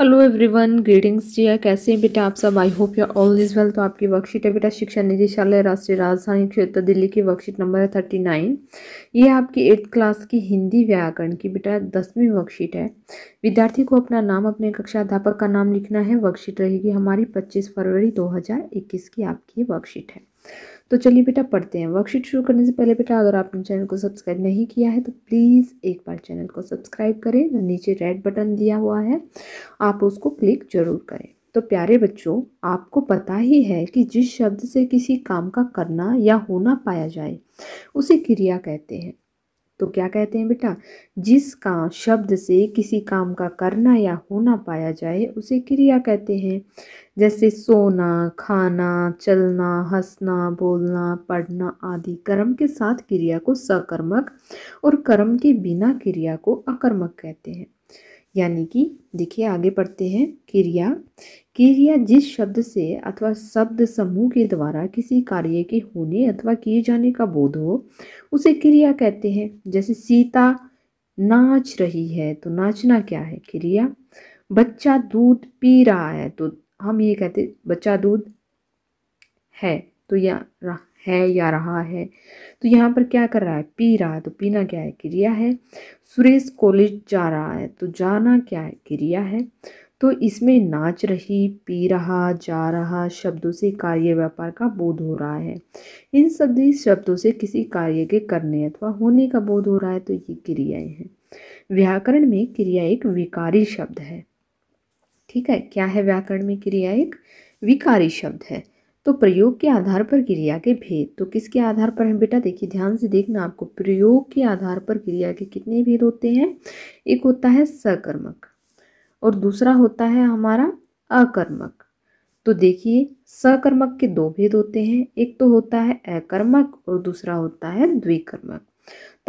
hello everyone greetings जी कैसे हैं बेटा आप सब I hope you all is well तो आपकी वर्कशीट है बेटा शिक्षा निदेशालय राष्ट्रीय राजधानी क्षेत्र दिल्ली की वर्कशीट नंबर है थर्टी नाइन ये आपकी एट्थ क्लास की हिंदी व्याकरण की बेटा दसवीं वर्कशीट है विद्यार्थी को अपना नाम अपने कक्षा अध्यापक का नाम लिखना है वर्कशीट रहेगी हमारी पच्चीस फरवरी दो की आपकी वर्कशीट है तो चलिए बेटा पढ़ते हैं वर्कशीट शुरू करने से पहले बेटा अगर आपने चैनल को सब्सक्राइब नहीं किया है तो प्लीज़ एक बार चैनल को सब्सक्राइब करें नीचे रेड बटन दिया हुआ है आप उसको क्लिक जरूर करें तो प्यारे बच्चों आपको पता ही है कि जिस शब्द से किसी काम का करना या होना पाया जाए उसे क्रिया कहते हैं तो क्या कहते हैं बेटा जिसका शब्द से किसी काम का करना या होना पाया जाए उसे क्रिया कहते हैं जैसे सोना खाना चलना हंसना बोलना पढ़ना आदि कर्म के साथ क्रिया को सकर्मक और कर्म के बिना क्रिया को अकर्मक कहते हैं यानी कि देखिए आगे पढ़ते हैं क्रिया क्रिया जिस शब्द से अथवा शब्द समूह के द्वारा किसी कार्य के होने अथवा किए जाने का बोध हो उसे क्रिया कहते हैं जैसे सीता नाच रही है तो नाचना क्या है क्रिया बच्चा दूध पी रहा है तो हम ये कहते बच्चा दूध है तो यह है या रहा है तो यहाँ पर क्या कर रहा है पी रहा है तो पीना क्या है क्रिया है सुरेश कॉलेज जा रहा है तो जाना क्या है क्रिया है तो इसमें नाच रही पी रहा जा रहा शब्दों से कार्य व्यापार का बोध हो रहा है इन सभी शब्दों से किसी कार्य के करने अथवा होने का बोध हो रहा है तो ये क्रियाएँ हैं व्याकरण में क्रिया एक विकारी शब्द है ठीक है क्या है व्याकरण में क्रिया एक विकारी शब्द है तो प्रयोग के आधार पर क्रिया के भेद तो किसके आधार पर है बेटा देखिए ध्यान से देखना आपको प्रयोग के आधार पर क्रिया के कितने भेद होते हैं एक होता है सकर्मक और दूसरा होता है हमारा अकर्मक तो देखिए सकर्मक के दो भेद होते हैं एक तो होता है अकर्मक और दूसरा होता है द्विकर्मक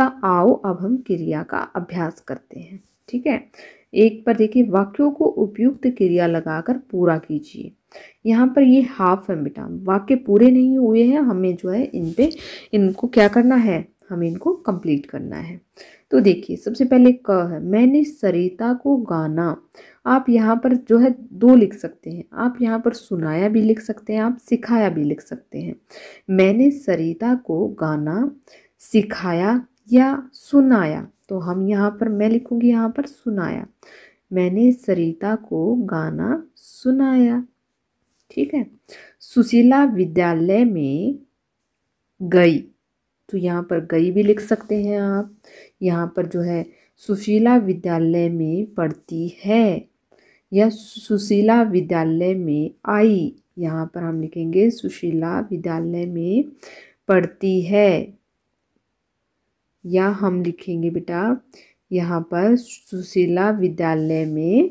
तो आओ अब हम क्रिया का अभ्यास करते हैं ठीक है एक पर देखिए वाक्यों को उपयुक्त क्रिया लगाकर पूरा कीजिए यहाँ पर ये हाफ है बेटा वाक्य पूरे नहीं हुए हैं हमें जो है इन पे इनको क्या करना है हमें इनको कंप्लीट करना है तो देखिए सबसे पहले क है मैंने सरिता को गाना आप यहाँ पर जो है दो लिख सकते हैं आप यहाँ पर सुनाया भी लिख सकते हैं आप सिखाया भी लिख सकते हैं मैंने सरिता को गाना सिखाया या सुनाया तो हम यहाँ पर मैं लिखूँगी यहाँ पर सुनाया मैंने सरिता को गाना सुनाया ठीक है सुशीला विद्यालय में गई तो यहाँ पर गई भी लिख सकते हैं आप यहाँ पर जो है सुशीला विद्यालय में पढ़ती है या सुशीला विद्यालय में आई यहाँ पर हम लिखेंगे सुशीला विद्यालय में पढ़ती है या हम लिखेंगे बेटा यहाँ पर सुशीला विद्यालय में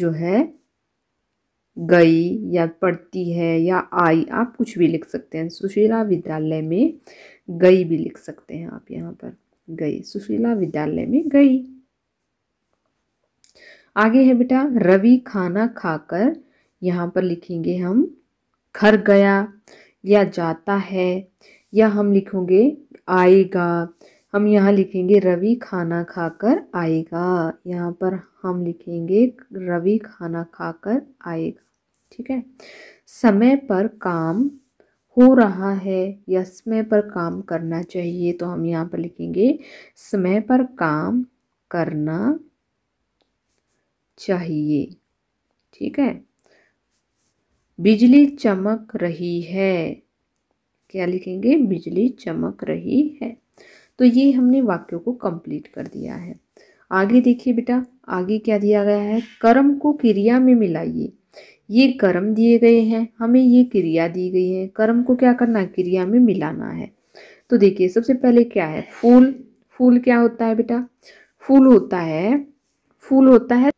जो है गई या पढ़ती है या आई आप कुछ भी लिख सकते हैं सुशीला विद्यालय में गई भी लिख सकते हैं आप यहाँ पर गई सुशीला विद्यालय में गई आगे है बेटा रवि खाना खाकर यहाँ पर लिखेंगे हम घर गया या जाता है या हम लिखोगे आएगा हम यहाँ लिखेंगे रवि खाना खाकर आएगा यहाँ पर हम लिखेंगे रवि खाना खाकर आएगा ठीक है समय पर काम हो रहा है या समय पर काम करना चाहिए तो हम यहाँ पर लिखेंगे समय पर काम करना चाहिए ठीक है बिजली चमक रही है क्या लिखेंगे बिजली चमक रही है तो ये हमने वाक्यों को कंप्लीट कर दिया है आगे देखिए बेटा आगे क्या दिया गया है कर्म को क्रिया में मिलाइए ये कर्म दिए गए हैं हमें ये क्रिया दी गई है कर्म को क्या करना है क्रिया में मिलाना है तो देखिए सबसे पहले क्या है फूल फूल क्या होता है बेटा फूल होता है फूल होता है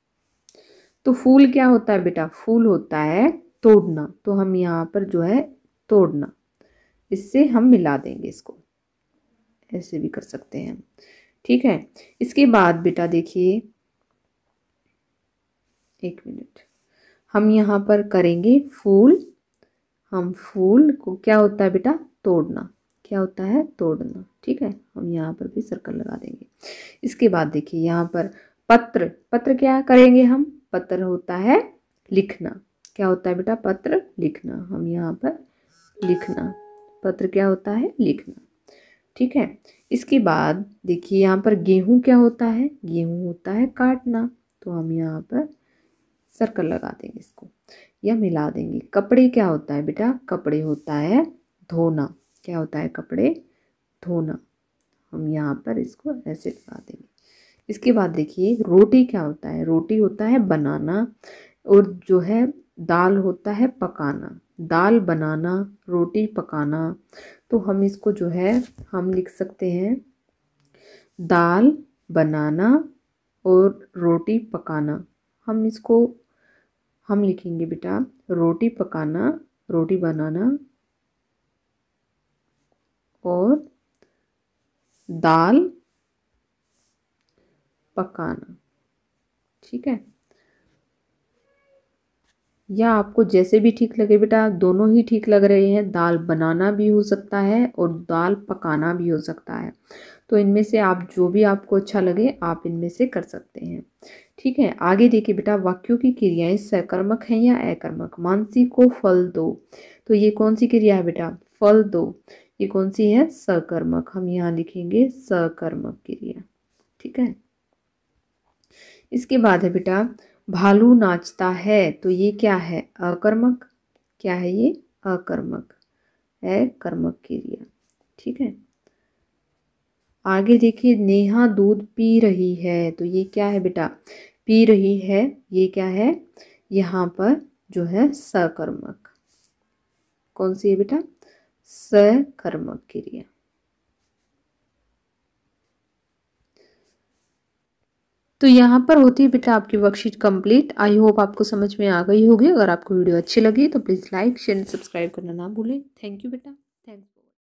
तो फूल क्या होता है बेटा फूल होता है तोड़ना तो हम यहाँ पर जो है तोड़ना इससे हम मिला देंगे इसको ऐसे भी कर सकते हैं ठीक है इसके बाद बेटा देखिए एक मिनट हम यहाँ पर करेंगे फूल हम फूल को क्या होता है बेटा तोड़ना क्या होता है तोड़ना ठीक है हम यहाँ पर भी सर्कल लगा देंगे इसके बाद देखिए यहाँ पर पत्र पत्र क्या करेंगे हम पत्र होता है लिखना क्या होता है बेटा पत्र लिखना हम यहाँ पर लिखना पत्र क्या होता है लिखना ठीक है इसके बाद देखिए यहाँ पर गेहूँ क्या होता है गेहूँ होता है काटना तो हम यहाँ पर सर्कल लगा देंगे इसको या मिला देंगे कपड़े क्या होता है बेटा कपड़े होता है धोना क्या होता है कपड़े धोना हम यहाँ पर इसको ऐसे लगा देंगे इसके बाद देखिए रोटी क्या होता है रोटी होता है बनाना और जो है दाल होता है पकाना दाल बनाना रोटी पकाना तो हम इसको जो है हम लिख सकते हैं दाल बनाना और रोटी पकाना हम इसको हम लिखेंगे बेटा रोटी पकाना रोटी बनाना और दाल पकाना ठीक है या आपको जैसे भी ठीक लगे बेटा दोनों ही ठीक लग रहे हैं दाल बनाना भी हो सकता है और दाल पकाना भी हो सकता है तो इनमें से आप जो भी आपको अच्छा लगे आप इनमें से कर सकते हैं ठीक है आगे देखिए बेटा वाक्यों की क्रियाएं सकर्मक हैं या अकर्मक मानसी को फल दो तो ये कौन सी क्रिया है बेटा फल दो ये कौन सी है सकर्मक हम यहाँ लिखेंगे सकर्मक क्रिया ठीक है इसके बाद है बेटा भालू नाचता है तो ये क्या है अकर्मक क्या है ये अकर्मक है कर्मक क्रिया ठीक है आगे देखिए नेहा दूध पी रही है तो ये क्या है बेटा पी रही है ये क्या है यहाँ पर जो है सकर्मक कौन सी है बेटा सकर्मक क्रिया तो यहाँ पर होती है बेटा आपकी वर्कशीट कंप्लीट आई होप आपको समझ में आ गई होगी अगर आपको वीडियो अच्छी लगी तो प्लीज़ लाइक शेयर सब्सक्राइब करना ना भूलें थैंक यू बेटा थैंक यू